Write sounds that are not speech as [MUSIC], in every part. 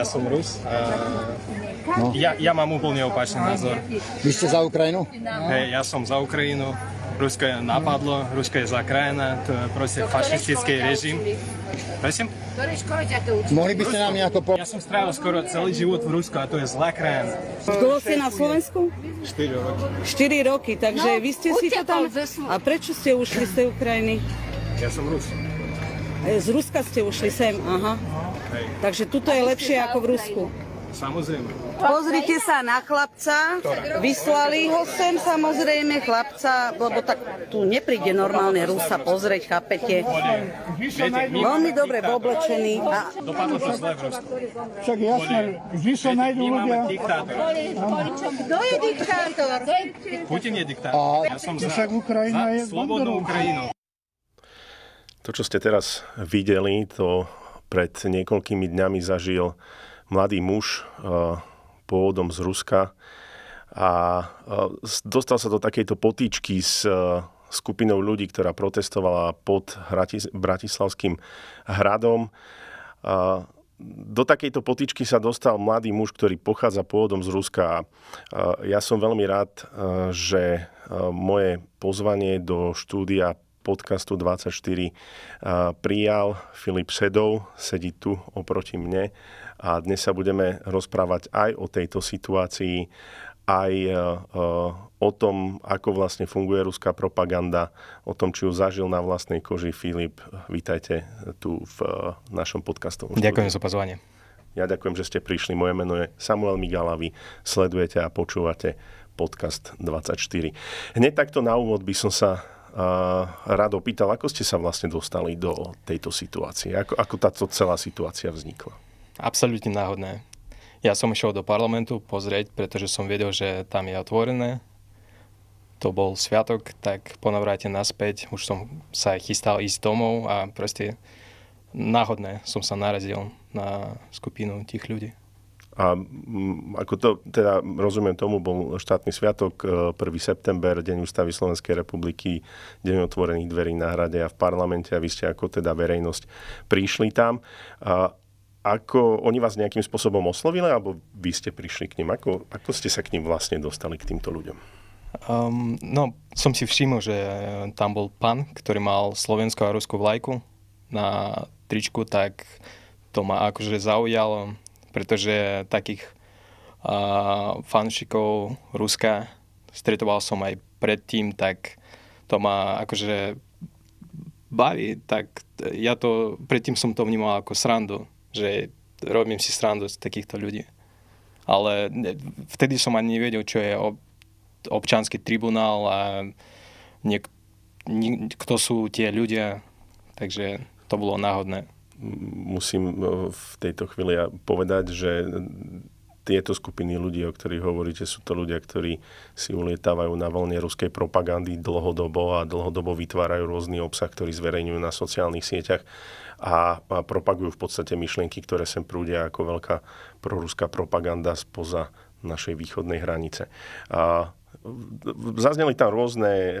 ja som Rus. A no. ja, ja mám úplne opačný názor. Vy ste za Ukrajinu? Hej, ja som za Ukrajinu. Rusko je napadlo, Rusko je za krajina, to je proste fašistický režim. Prosím? Mohli by ste nám nejako po... Ja som strávil skoro celý život v Rusku a to je zlá krajina. Dlho ste na Slovensku? 4 roky. 4 roky, takže no, vy ste si to tam... A prečo ste ušli z tej Ukrajiny? Ja som Rus. Z Ruska ste ušli sem, aha. Takže tuto je lepšie ako v Rusku. Samozrejme. Pozrite sa na chlapca. Vyslali ho sem samozrejme chlapca, lebo tak tu nepríde normálne Rusa pozrieť, chápete? Veľmi dobre oblečený. A... Dopadlo to zle v Rusku. Však jasné, vždy sa nájdú ľudia. Kto je diktátor? Putin je diktátor. Ja som za, za slobodnú Ukrajinu. To, čo ste teraz videli, to pred niekoľkými dňami zažil mladý muž e, pôvodom z Ruska a e, dostal sa do takejto potýčky s e, skupinou ľudí, ktorá protestovala pod Bratislavským hradom. Do takejto potičky sa dostal mladý muž, ktorý pochádza pôvodom z Ruska. Ja som veľmi rád, že moje pozvanie do štúdia podcastu 24 prijal. Filip Sedov sedí tu oproti mne a dnes sa budeme rozprávať aj o tejto situácii, aj e, e, o tom, ako vlastne funguje ruská propaganda, o tom, či ju zažil na vlastnej koži Filip. Vítajte tu v e, našom podcastu. Ďakujem za pozvanie. Ja ďakujem, že ste prišli. Moje meno je Samuel Migalavi. Sledujete a počúvate podcast 24. Hneď takto na úvod by som sa Eh, rád opýtal, ako ste sa vlastne dostali do tejto situácie? Ako, ako táto celá situácia vznikla? Absolutne náhodné. Ja som išiel do parlamentu pozrieť, pretože som vedel, že tam je otvorené. To bol sviatok, tak po navráte naspäť už som sa chystal ísť domov a proste náhodné som sa narazil na skupinu tých ľudí. A ako to, teda rozumiem tomu, bol štátny sviatok 1. E, september, Deň ústavy Slovenskej republiky, Deň otvorených dverí na hrade a v parlamente a vy ste ako teda verejnosť prišli tam. A ako oni vás nejakým spôsobom oslovili, alebo vy ste prišli k ním? Ako, ako ste sa k ním vlastne dostali, k týmto ľuďom? Um, no, som si všimol, že e, tam bol pán, ktorý mal slovenskú a ruskú vlajku na tričku, tak to ma akože zaujalo pretože takých uh, fanšikov Ruska stretoval som aj predtým, tak to ma akože baví, tak ja to, predtým som to vnímal ako srandu, že robím si srandu z takýchto ľudí. Ale vtedy som ani nevedel, čo je ob, občanský tribunál a niek, nie, kto sú tie ľudia, takže to bolo náhodné musím e, v tejto chvíli povedať, že tieto skupiny ľudí, o ktorých hovoríte, sú to ľudia, ktorí si ulietávajú na voľne ruskej propagandy dlhodobo a dlhodobo vytvárajú rôzny obsah, ktorý zverejňujú na sociálnych sieťach a, a propagujú v podstate myšlienky, ktoré sem prúdia ako veľká proruská propaganda spoza našej východnej hranice. A Zazneli tam rôzne e, e,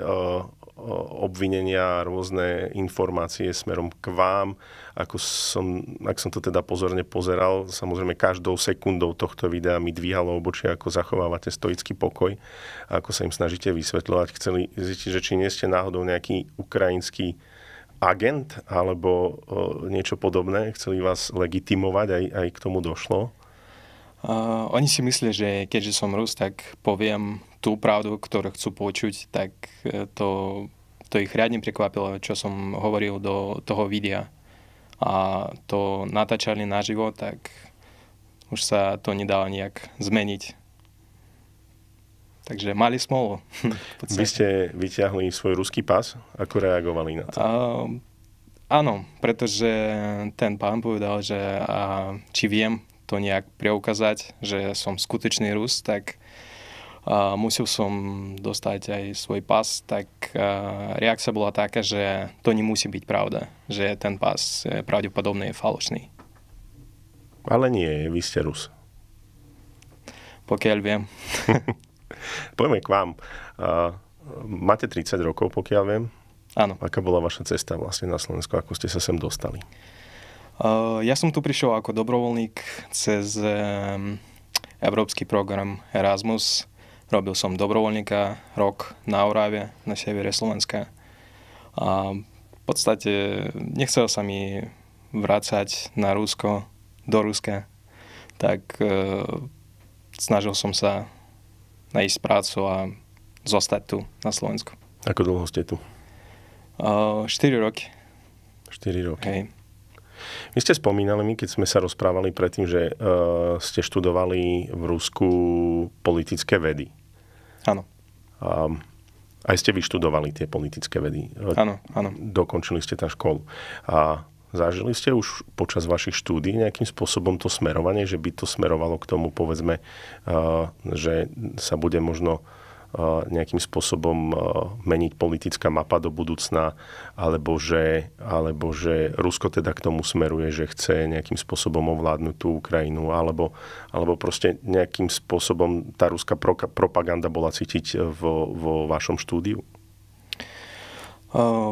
obvinenia, rôzne informácie smerom k vám. Ako som, ak som to teda pozorne pozeral, samozrejme každou sekundou tohto videa mi dvíhalo obočie, ako zachovávate stoický pokoj a ako sa im snažíte vysvetľovať. Chceli zistiť, že či nie ste náhodou nejaký ukrajinský agent alebo e, niečo podobné. Chceli vás legitimovať, aj, aj k tomu došlo. Uh, oni si myslia, že keďže som Rus, tak poviem tú pravdu, ktorú chcú počuť, tak e, to, to ich riadne prekvapilo, čo som hovoril do toho videa. A to natáčali naživo, tak už sa to nedalo nejak zmeniť. Takže mali smolu. [LAUGHS] Vy ste vyťahli svoj ruský pás. Ako reagovali na to? Uh, áno, pretože ten pán povedal, že a, či viem to nejak preukázať, že som skutočný Rus, tak a musel som dostať aj svoj pas, tak reakcia bola taká, že to nemusí byť pravda, že ten pas e, pravdepodobne je falošný. Ale nie, vy ste Rus. Pokiaľ viem. [LAUGHS] Poďme k vám. máte 30 rokov, pokiaľ viem. Áno. Aká bola vaša cesta vlastne na Slovensku? Ako ste sa sem dostali? ja som tu prišiel ako dobrovoľník cez európsky program Erasmus. Robil som dobrovoľníka rok na Orave, na severe Slovenska. A v podstate nechcel sa mi vrácať na Rusko, do Ruska, tak e, snažil som sa nájsť prácu a zostať tu na Slovensku. Ako dlho ste tu? E, 4 roky. 4 roky. Hej. Vy ste spomínali my, keď sme sa rozprávali predtým, že uh, ste študovali v Rusku politické vedy. Áno. Um, aj ste vyštudovali tie politické vedy. Áno, áno. Dokončili ste tá školu. A zažili ste už počas vašich štúdí nejakým spôsobom to smerovanie, že by to smerovalo k tomu, povedzme, že sa bude možno nejakým spôsobom meniť politická mapa do budúcna, alebo že, alebo že Rusko teda k tomu smeruje, že chce nejakým spôsobom ovládnuť tú Ukrajinu, alebo, alebo proste nejakým spôsobom tá ruská propaganda bola cítiť vo, vo vašom štúdiu?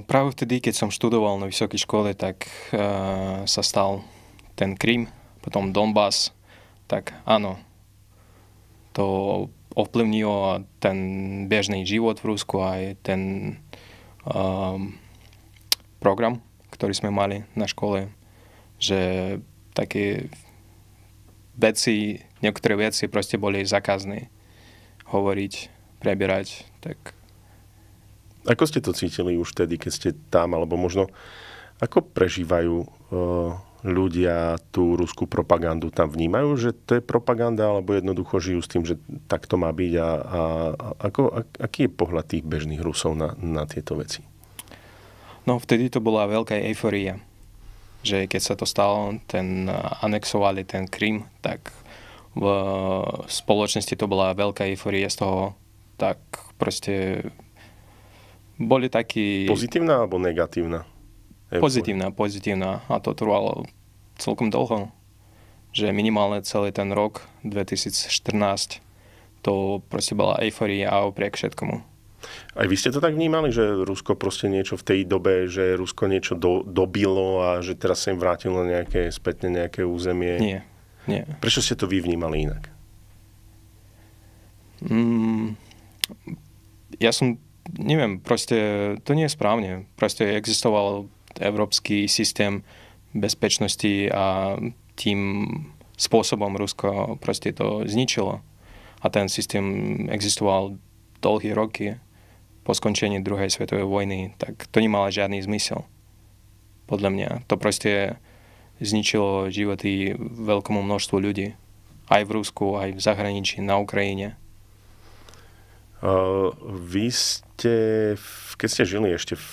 Práve vtedy, keď som študoval na vysokej škole, tak sa stal ten Krym, potom Donbass, tak áno, to ovplyvnilo ten bežný život v Rusku aj ten um, program, ktorý sme mali na škole, že také veci, niektoré veci proste boli zakazné hovoriť, prebierať, tak... Ako ste to cítili už tedy, keď ste tam, alebo možno ako prežívajú uh, ľudia tú ruskú propagandu tam vnímajú, že to je propaganda, alebo jednoducho žijú s tým, že tak to má byť a, a, a ako, a, aký je pohľad tých bežných Rusov na, na tieto veci? No vtedy to bola veľká euforia, že keď sa to stalo, ten anexovali ten Krym, tak v spoločnosti to bola veľká euforia z toho, tak proste boli takí... Pozitívna alebo negatívna? Pozitívna, pozitívna a to trvalo celkom dlho, že minimálne celý ten rok 2014 to proste bola euforia a opriek všetkomu. Aj vy ste to tak vnímali, že Rusko proste niečo v tej dobe, že Rusko niečo do, dobilo a že teraz sa im vrátilo nejaké, spätne nejaké územie? Nie, nie. Prečo ste to vy vnímali inak? Mm, ja som, neviem, proste to nie je správne. Proste existoval európsky systém bezpečnosti a tým spôsobom Rusko proste to zničilo. A ten systém existoval dlhé roky po skončení druhej svetovej vojny, tak to nemalo žiadny zmysel. Podľa mňa. To proste zničilo životy veľkomu množstvu ľudí. Aj v Rusku, aj v zahraničí, na Ukrajine. Uh, vy ste, keď ste žili ešte, v,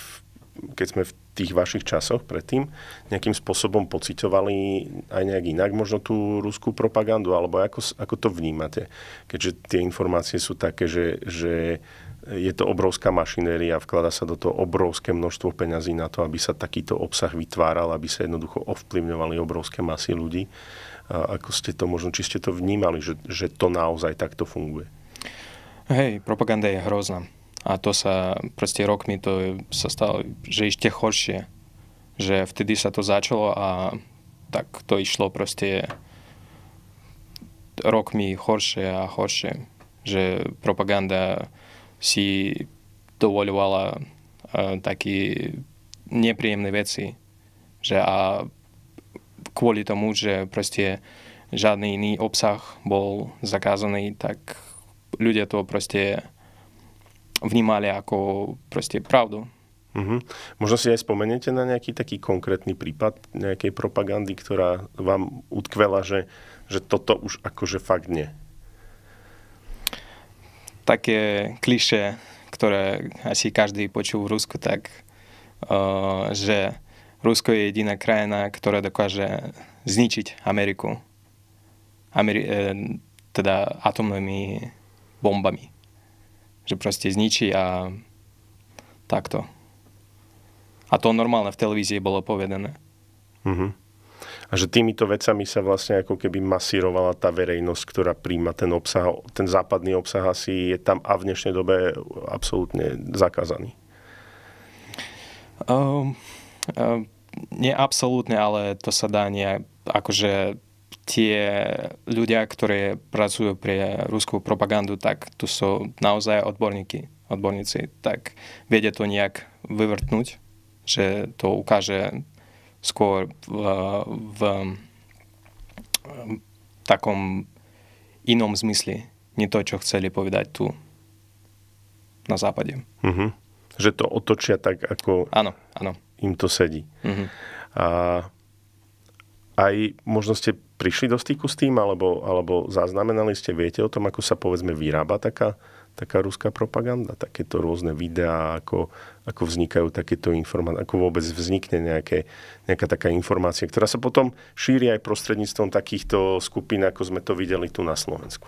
keď sme v tých vašich časoch predtým nejakým spôsobom pocitovali aj nejak inak možno tú ruskú propagandu, alebo ako, ako to vnímate? Keďže tie informácie sú také, že, že je to obrovská mašinéria, vklada sa do toho obrovské množstvo peňazí na to, aby sa takýto obsah vytváral, aby sa jednoducho ovplyvňovali obrovské masy ľudí. A ako ste to možno, či ste to vnímali, že, že to naozaj takto funguje? Hej, propaganda je hrozná. A to sa proste rokmi to sa stalo, že ešte horšie. Že vtedy sa to začalo a tak to išlo proste rokmi horšie a horšie. Že propaganda si dovoľovala uh, e, také nepríjemné veci. Že a kvôli tomu, že proste žiadny iný obsah bol zakázaný, tak ľudia to proste vnímali ako proste pravdu. Mm-hmm. Možno si aj spomeniete na nejaký taký konkrétny prípad nejakej propagandy, ktorá vám utkvela, že, že toto už akože fakt nie. Také kliše, ktoré asi každý počul v Rusku, tak uh, že Rusko je jediná krajina, ktorá dokáže zničiť Ameriku. Ameri- eh, teda atomnými bombami že proste zničí a takto. A to normálne v televízii bolo povedané. Uh-huh. A že týmito vecami sa vlastne ako keby masírovala tá verejnosť, ktorá príjma ten obsah, ten západný obsah asi je tam a v dnešnej dobe absolútne zakázaný. Uh, uh, nie absolútne, ale to sa dá nejak, akože tie ľudia, ktorí pracujú pre ruskú propagandu, tak tu sú naozaj odborníky, odborníci, tak vedia to nejak vyvrtnúť, že to ukáže skôr v, v, v takom inom zmysle, nie to, čo chceli povedať tu na západe. Mm-hmm. Že to otočia tak, ako áno, áno. im to sedí. Mm-hmm. A aj možno ste prišli do styku s tým, alebo, alebo zaznamenali ste, viete o tom, ako sa povedzme vyrába taká, taká ruská propaganda, takéto rôzne videá, ako, ako vznikajú takéto informácie, ako vôbec vznikne nejaké, nejaká taká informácia, ktorá sa potom šíri aj prostredníctvom takýchto skupín, ako sme to videli tu na Slovensku.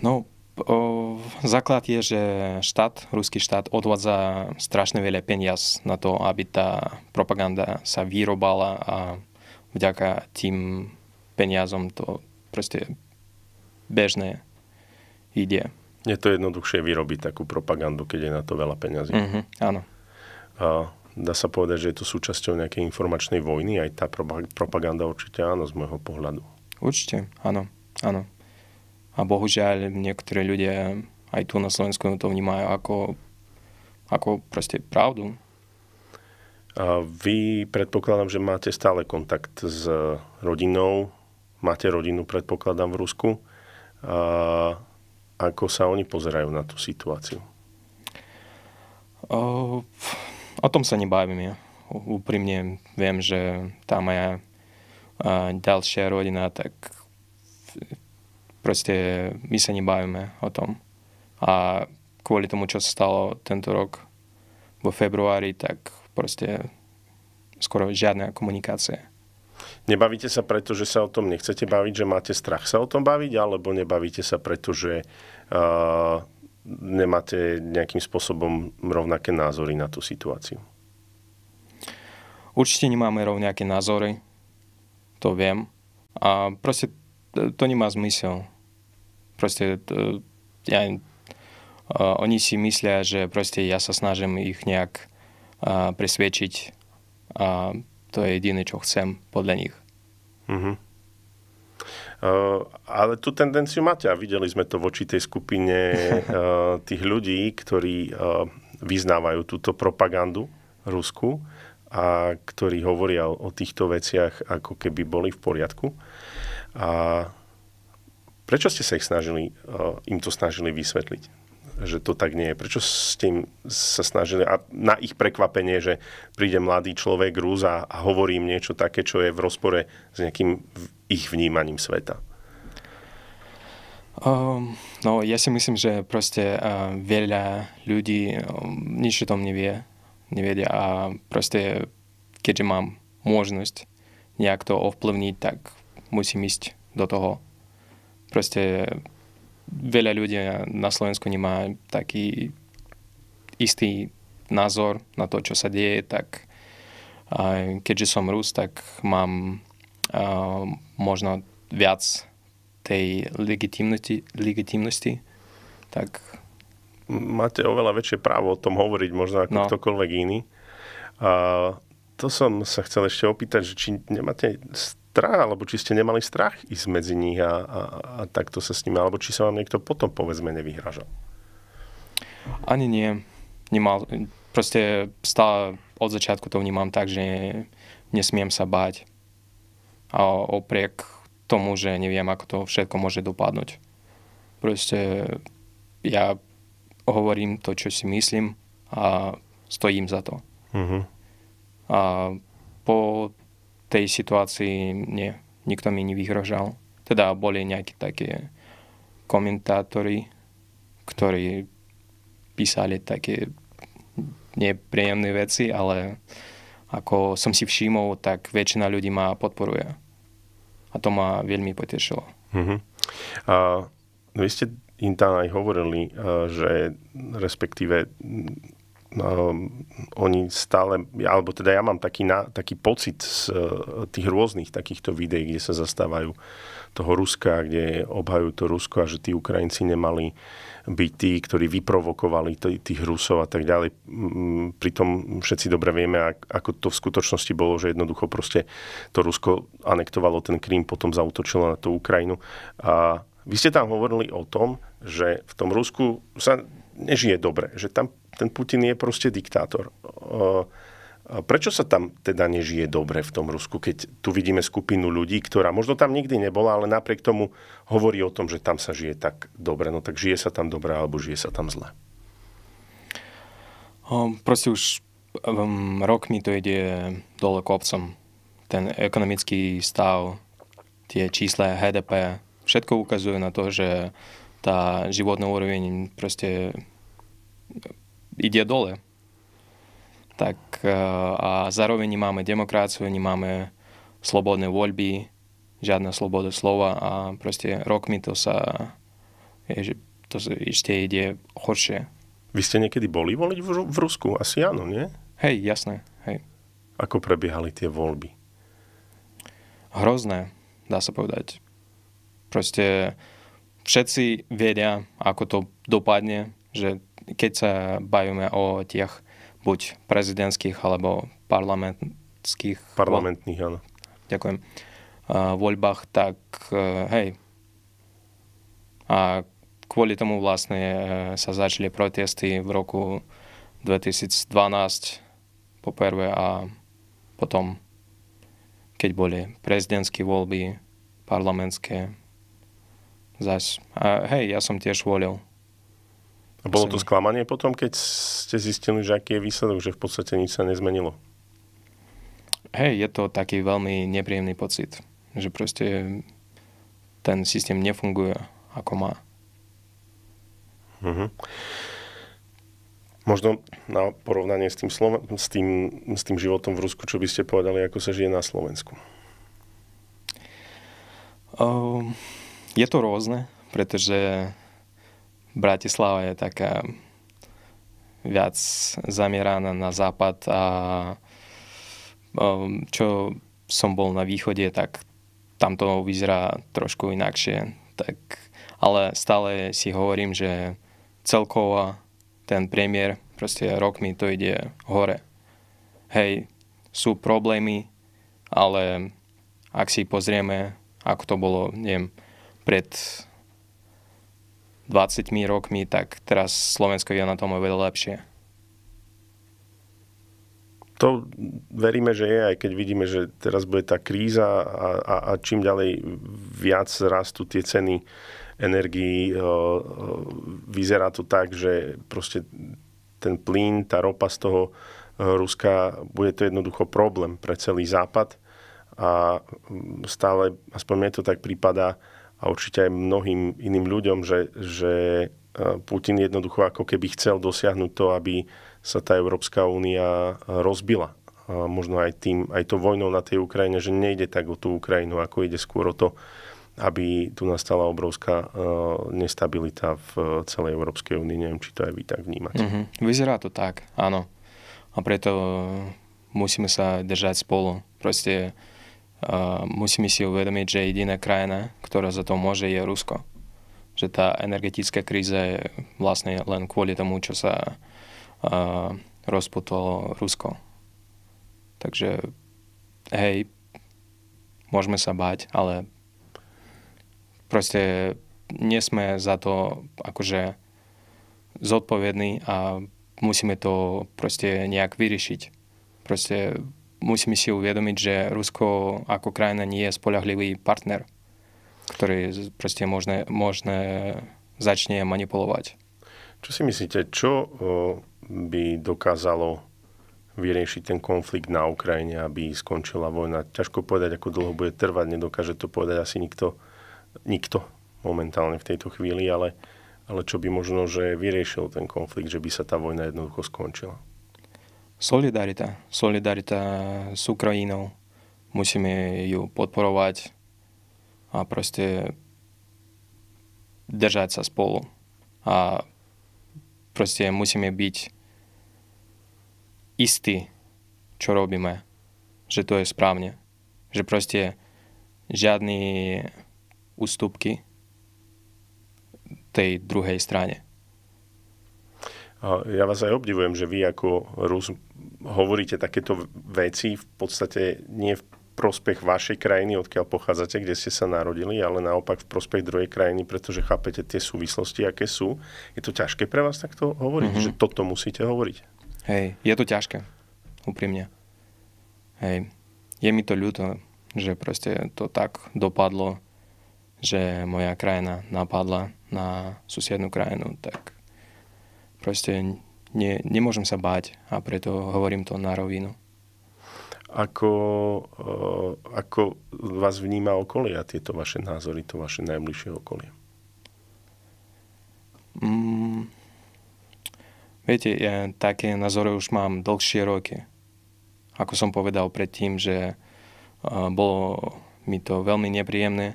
No, o, základ je, že štát, ruský štát odvádza strašne veľa peniaz na to, aby tá propaganda sa vyrobala a vďaka tým peniazom to proste bežné ide. Je to jednoduchšie vyrobiť takú propagandu, keď je na to veľa peňazí. Mm-hmm, áno. A dá sa povedať, že je to súčasťou nejakej informačnej vojny, aj tá propaganda určite áno, z môjho pohľadu. Určite, áno, áno. A bohužiaľ, niektorí ľudia aj tu na Slovensku to vnímajú ako, ako proste pravdu. A vy predpokladám, že máte stále kontakt s rodinou. Máte rodinu, predpokladám, v Rusku. A ako sa oni pozerajú na tú situáciu? O, o tom sa nebavím ja. Úprimne viem, že tá moja a ďalšia rodina, tak proste my sa nebavíme o tom. A kvôli tomu, čo sa stalo tento rok vo februári, tak proste skoro žiadna komunikácia. Nebavíte sa preto, že sa o tom nechcete baviť, že máte strach sa o tom baviť, alebo nebavíte sa preto, že uh, nemáte nejakým spôsobom rovnaké názory na tú situáciu? Určite nemáme rovnaké názory, to viem. A proste to nemá zmysel. Proste to, ja, uh, oni si myslia, že proste ja sa snažím ich nejak a presvedčiť a to je jediné, čo chcem podľa nich. Uh-huh. Uh, ale tú tendenciu máte a videli sme to voči tej skupine uh, [LAUGHS] tých ľudí, ktorí uh, vyznávajú túto propagandu Rusku a ktorí hovoria o, o týchto veciach ako keby boli v poriadku. A prečo ste sa ich snažili, uh, im to snažili vysvetliť? že to tak nie je. Prečo s tým sa snažili? A na ich prekvapenie, že príde mladý človek, Rúz a hovorí im niečo také, čo je v rozpore s nejakým ich vnímaním sveta. Um, no, ja si myslím, že proste uh, veľa ľudí um, nič o tom nevie, nevedia a proste keďže mám možnosť nejak to ovplyvniť, tak musím ísť do toho. Proste veľa ľudí na Slovensku nemá taký istý názor na to, čo sa deje, tak keďže som Rus, tak mám uh, možno viac tej legitimnosti, legitimnosti tak... Máte oveľa väčšie právo o tom hovoriť možno ako no. ktokoľvek iný. A to som sa chcel ešte opýtať, že či nemáte strach, alebo či ste nemali strach ísť medzi nich a, a, a takto sa s nimi, alebo či sa vám niekto potom povedzme nevyhražal? Ani nie. Nemal, proste stále od začiatku to vnímam tak, že nesmiem sa báť. A opriek tomu, že neviem, ako to všetko môže dopadnúť. Proste ja hovorím to, čo si myslím a stojím za to. Uh-huh. A po tej situácii nie, nikto mi nevyhrožal. Teda boli nejakí také komentátori, ktorí písali také nepríjemné veci, ale ako som si všimol, tak väčšina ľudí ma podporuje. A to ma veľmi potešilo. Uh-huh. A vy ste im tam aj hovorili, e, že respektíve Ehm, oni stále, alebo teda ja mám taký, na, taký pocit z uh, tých rôznych takýchto videí, kde sa zastávajú toho Ruska, kde obhajujú to Rusko a že tí Ukrajinci nemali byť tí, ktorí vyprovokovali t- tých Rusov a tak ďalej. Mm, pritom všetci dobre vieme, ako to v skutočnosti bolo, že jednoducho proste to Rusko anektovalo ten Krím, potom zautočilo na tú Ukrajinu. A vy ste tam hovorili o tom, že v tom Rusku sa nežije dobre, že tam ten Putin je proste diktátor. Prečo sa tam teda nežije dobre v tom Rusku, keď tu vidíme skupinu ľudí, ktorá možno tam nikdy nebola, ale napriek tomu hovorí o tom, že tam sa žije tak dobre. No tak žije sa tam dobre alebo žije sa tam zle? Proste už um, mi to ide dole kopcom. Ten ekonomický stav, tie čísla HDP, všetko ukazuje na to, že tá životná úroveň proste ide dole. Tak eh, a zároveň nemáme demokraciu, nemáme slobodné voľby, žiadna sloboda slova a proste rokmi to sa je, to ešte ide horšie. Vy ste niekedy boli voliť v, v Rusku? Asi áno, nie? Hej, jasné. Hej. Ako prebiehali tie voľby? Hrozné, dá sa povedať. Proste všetci vedia, ako to dopadne, že keď sa bavíme o tých buď prezidentských alebo parlamentských... Parlamentných, áno. Ďakujem. Uh, voľbách, tak uh, hej. A kvôli tomu vlastne uh, sa začali protesty v roku 2012 poprvé a potom, keď boli prezidentské voľby, parlamentské, zase. Uh, hej, ja som tiež volil a bolo to sklamanie potom, keď ste zistili, že aký je výsledok, že v podstate nič sa nezmenilo? Hej, je to taký veľmi nepríjemný pocit, že proste ten systém nefunguje ako má. Mhm. Možno na porovnanie s tým, Sloven- s, tým, s tým životom v Rusku, čo by ste povedali, ako sa žije na Slovensku? Uh, je to rôzne, pretože Bratislava je taká viac zameraná na západ a čo som bol na východe, tak tam to vyzerá trošku inakšie. Tak, ale stále si hovorím, že celkovo ten priemer proste mi to ide hore. Hej, sú problémy, ale ak si pozrieme, ako to bolo, neviem, pred 20 rokmi, tak teraz Slovensko je na tom oveľa lepšie. To veríme, že je, aj keď vidíme, že teraz bude tá kríza a, a, a čím ďalej viac rastú tie ceny energií. Vyzerá to tak, že proste ten plyn, tá ropa z toho e, Ruska, bude to jednoducho problém pre celý Západ. A stále, aspoň mne to tak prípada, a určite aj mnohým iným ľuďom, že, že e, Putin jednoducho ako keby chcel dosiahnuť to, aby sa tá Európska únia rozbila. A možno aj, tým, aj to vojnou na tej Ukrajine, že nejde tak o tú Ukrajinu, ako ide skôr o to, aby tu nastala obrovská e, nestabilita v celej Európskej únii. Neviem, či to aj vy tak vnímate. Mm-hmm. Vyzerá to tak, áno. A preto e, musíme sa držať spolu. Proste musíme si uvedomiť, že jediná krajina, ktorá za to môže, je Rusko. Že tá energetická kríza je vlastne len kvôli tomu, čo sa uh, rozputalo Rusko. Takže hej, môžeme sa báť, ale proste nie sme za to akože zodpovední a musíme to proste nejak vyriešiť. Proste musíme si uvedomiť, že Rusko ako krajina nie je spolahlivý partner, ktorý proste možné, možné začne manipulovať. Čo si myslíte, čo by dokázalo vyriešiť ten konflikt na Ukrajine, aby skončila vojna? Ťažko povedať, ako dlho bude trvať, nedokáže to povedať asi nikto, nikto momentálne v tejto chvíli, ale, ale čo by možno, že vyriešil ten konflikt, že by sa tá vojna jednoducho skončila? solidarita, solidarita s Ukrajinou. Musíme ju podporovať a proste držať sa spolu. A proste musíme byť istí, čo robíme, že to je správne. Že proste žiadne ústupky tej druhej strane. Ja vás aj obdivujem, že vy ako Rus hovoríte takéto veci v podstate nie v prospech vašej krajiny, odkiaľ pochádzate, kde ste sa narodili, ale naopak v prospech druhej krajiny, pretože chápete tie súvislosti, aké sú. Je to ťažké pre vás takto hovoriť, mm-hmm. že toto musíte hovoriť? Hej, je to ťažké, úprimne. Hej, je mi to ľúto, že proste to tak dopadlo, že moja krajina napadla na susiednú krajinu, tak proste ne, nemôžem sa báť a preto hovorím to na rovinu. Ako, eh, ako vás vníma okolie a tieto vaše názory, to vaše najbližšie okolie? Mm, viete, ja také názory už mám dlhšie roky. Ako som povedal predtým, že eh, bolo mi to veľmi nepríjemné,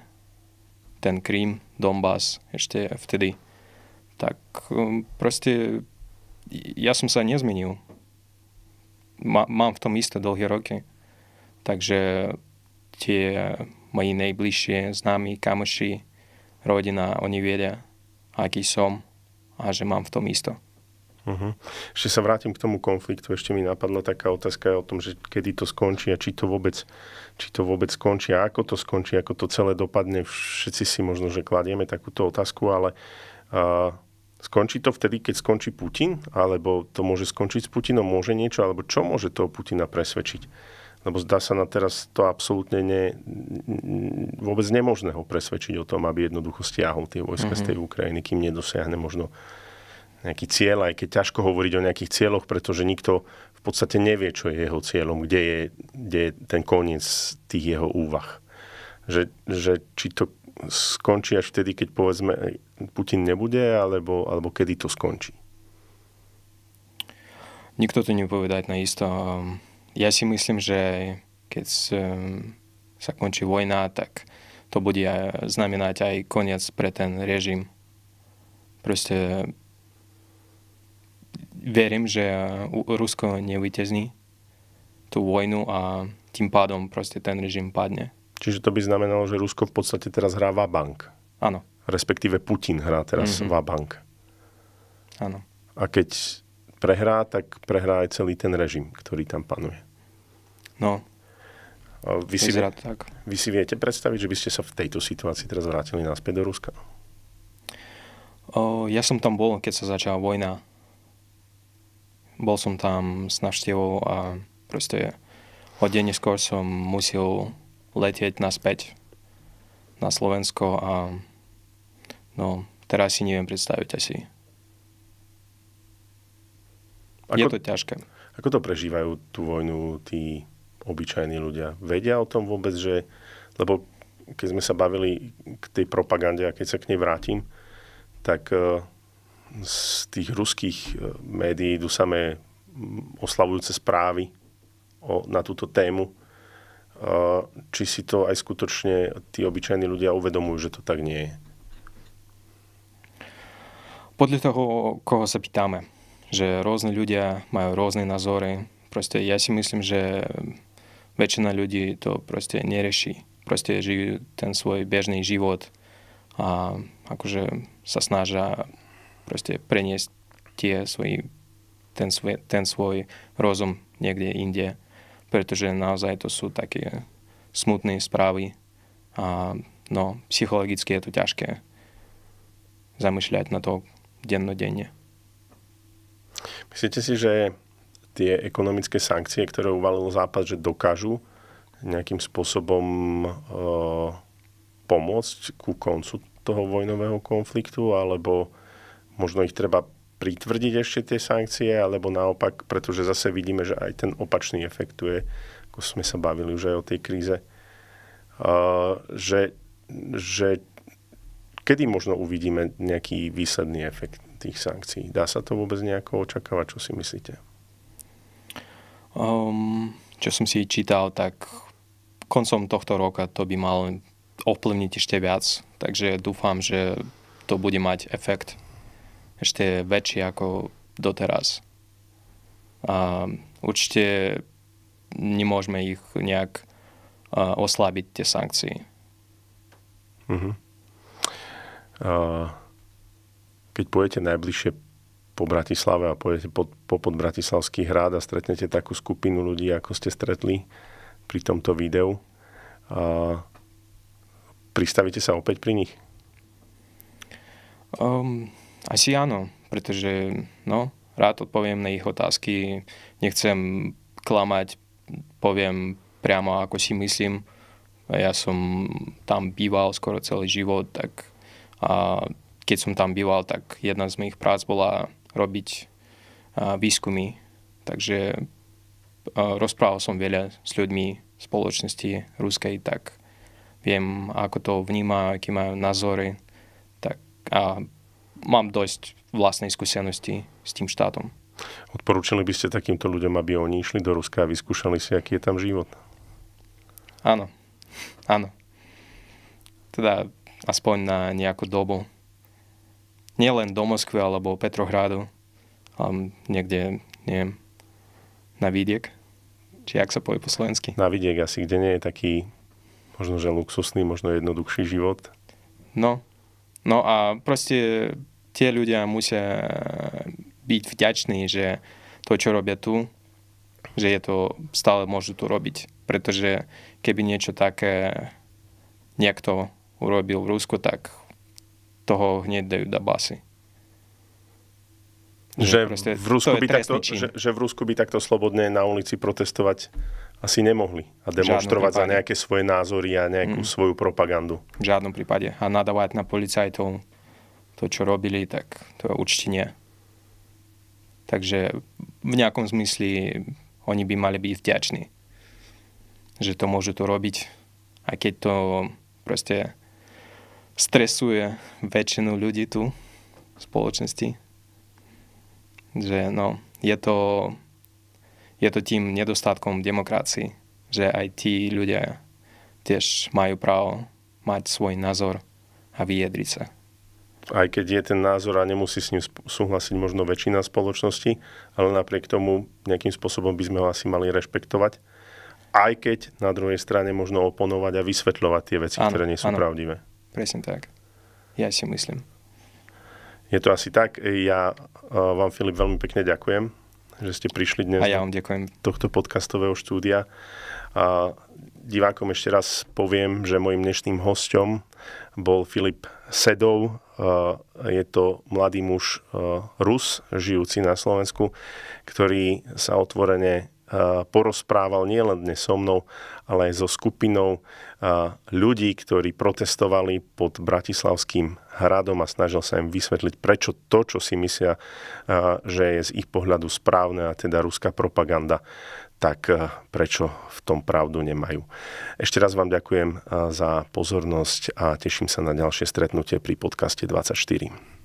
ten Krím, Donbass, ešte vtedy tak proste ja som sa nezmenil. mám v tom isté dlhé roky. Takže tie moji najbližšie známi, kamoši, rodina, oni vedia, aký som a že mám v tom isto. Uh-huh. Ešte sa vrátim k tomu konfliktu, ešte mi napadla taká otázka o tom, že kedy to skončí a či to vôbec, či to vôbec skončí a ako to skončí, ako to celé dopadne. Všetci si možno, že kladieme takúto otázku, ale uh, Skončí to vtedy, keď skončí Putin? Alebo to môže skončiť s Putinom? Môže niečo? Alebo čo môže toho Putina presvedčiť? Lebo zdá sa na teraz to absolútne ne, vôbec nemožné ho presvedčiť o tom, aby jednoducho stiahol tie vojska mm-hmm. z tej mhm. Ukrajiny, kým nedosiahne možno nejaký cieľ, aj keď ťažko hovoriť o nejakých cieľoch, pretože nikto v podstate nevie, čo je jeho cieľom, kde je, kde je ten koniec tých jeho úvah. Že, že či to skončí až vtedy, keď povedzme Putin nebude, alebo, alebo kedy to skončí? Nikto to nepovedať isto. Um, ja si myslím, že keď um, sa končí vojna, tak to bude uh, znamenať aj koniec pre ten režim. Proste uh, verím, že uh, Rusko nevytezní tú vojnu a tým pádom proste ten režim padne. Čiže to by znamenalo, že Rusko v podstate teraz hráva bank. Áno respektíve Putin hrá teraz mm-hmm. Vabank. Áno. A keď prehrá, tak prehrá aj celý ten režim, ktorý tam panuje. No. Vy si, tak. vy si viete predstaviť, že by ste sa v tejto situácii teraz vrátili naspäť do Ruska? O, ja som tam bol, keď sa začala vojna. Bol som tam s navštevou a proste o deň skôr som musel letieť naspäť na Slovensko a No, teraz si neviem predstaviť asi. Ako, je to ťažké. Ako to prežívajú tú vojnu tí obyčajní ľudia? Vedia o tom vôbec, že... Lebo keď sme sa bavili k tej propagande a keď sa k nej vrátim, tak e, z tých ruských e, médií idú samé mm, oslavujúce správy o, na túto tému. E, či si to aj skutočne tí obyčajní ľudia uvedomujú, že to tak nie je? podľa toho, koho sa pýtame, že rôzne ľudia majú rôzne názory. Proste ja si myslím, že väčšina ľudí to proste nerieši. Proste žijú ten svoj bežný život a akože sa snažia proste preniesť tie svoj, ten, svoj, ten svoj rozum niekde inde, pretože naozaj to sú také smutné správy a no, psychologicky je to ťažké zamýšľať na to, dennodenne. Myslíte si, že tie ekonomické sankcie, ktoré uvalil Západ, že dokážu nejakým spôsobom e, pomôcť ku koncu toho vojnového konfliktu, alebo možno ich treba pritvrdiť ešte tie sankcie, alebo naopak, pretože zase vidíme, že aj ten opačný efekt tu je, ako sme sa bavili už aj o tej kríze, eh, že, že kedy možno uvidíme nejaký výsadný efekt tých sankcií? Dá sa to vôbec nejako očakávať? Čo si myslíte? Um, čo som si čítal, tak koncom tohto roka to by malo ovplyvniť ešte viac, takže dúfam, že to bude mať efekt ešte väčší ako doteraz. A určite nemôžeme ich nejak oslabiť tie sankcie. Mm-hmm keď pôjdete najbližšie po Bratislave a pôjdete pod, po pod Bratislavský hrad a stretnete takú skupinu ľudí, ako ste stretli pri tomto videu, a pristavíte sa opäť pri nich? Um, asi áno, pretože no, rád odpoviem na ich otázky, nechcem klamať, poviem priamo, ako si myslím. Ja som tam býval skoro celý život, tak a keď som tam býval, tak jedna z mojich prác bola robiť výskumy. Takže rozprával som veľa s ľuďmi spoločnosti ruskej, tak viem, ako to vníma, aké majú názory. Tak, a mám dosť vlastnej skúsenosti s tým štátom. Odporúčali by ste takýmto ľuďom, aby oni išli do Ruska a vyskúšali si, aký je tam život? Áno. Áno. Teda aspoň na nejakú dobu. Nielen do Moskvy alebo Petrohradu, ale niekde, neviem, na vidiek. Či ak sa povie po slovensky. Na vidiek asi, kde nie je taký možno, že luxusný, možno jednoduchší život. No, no a proste tie ľudia musia byť vďační, že to, čo robia tu, že je to stále môžu tu robiť. Pretože keby niečo také niekto urobil Rusko, tak toho hneď dajú do basy. Že, že proste, v, Rusku by takto, že, že v Rusku by takto slobodne na ulici protestovať asi nemohli a demonstrovať za nejaké svoje názory a nejakú mm. svoju propagandu. V žiadnom prípade. A nadávať na policajtov to, čo robili, tak to je určite nie. Takže v nejakom zmysli oni by mali byť vďační, že to môžu to robiť. A keď to proste stresuje väčšinu ľudí tu v spoločnosti. Že no, je to, je to tým nedostatkom demokracii, že aj tí ľudia tiež majú právo mať svoj názor a vyjadriť sa. Aj keď je ten názor a nemusí s ním súhlasiť možno väčšina spoločnosti, ale napriek tomu nejakým spôsobom by sme ho asi mali rešpektovať. Aj keď na druhej strane možno oponovať a vysvetľovať tie veci, ano, ktoré nie sú ano. pravdivé. Presne tak. Ja si myslím. Je to asi tak. Ja e, vám, Filip, veľmi pekne ďakujem, že ste prišli dnes A ja vám ďakujem. do tohto podcastového štúdia. A divákom ešte raz poviem, že mojim dnešným hostom bol Filip Sedov. E, je to mladý muž e, Rus, žijúci na Slovensku, ktorý sa otvorene porozprával nielen dnes so mnou, ale aj so skupinou ľudí, ktorí protestovali pod Bratislavským hradom a snažil sa im vysvetliť, prečo to, čo si myslia, že je z ich pohľadu správne, a teda ruská propaganda, tak prečo v tom pravdu nemajú. Ešte raz vám ďakujem za pozornosť a teším sa na ďalšie stretnutie pri podcaste 24.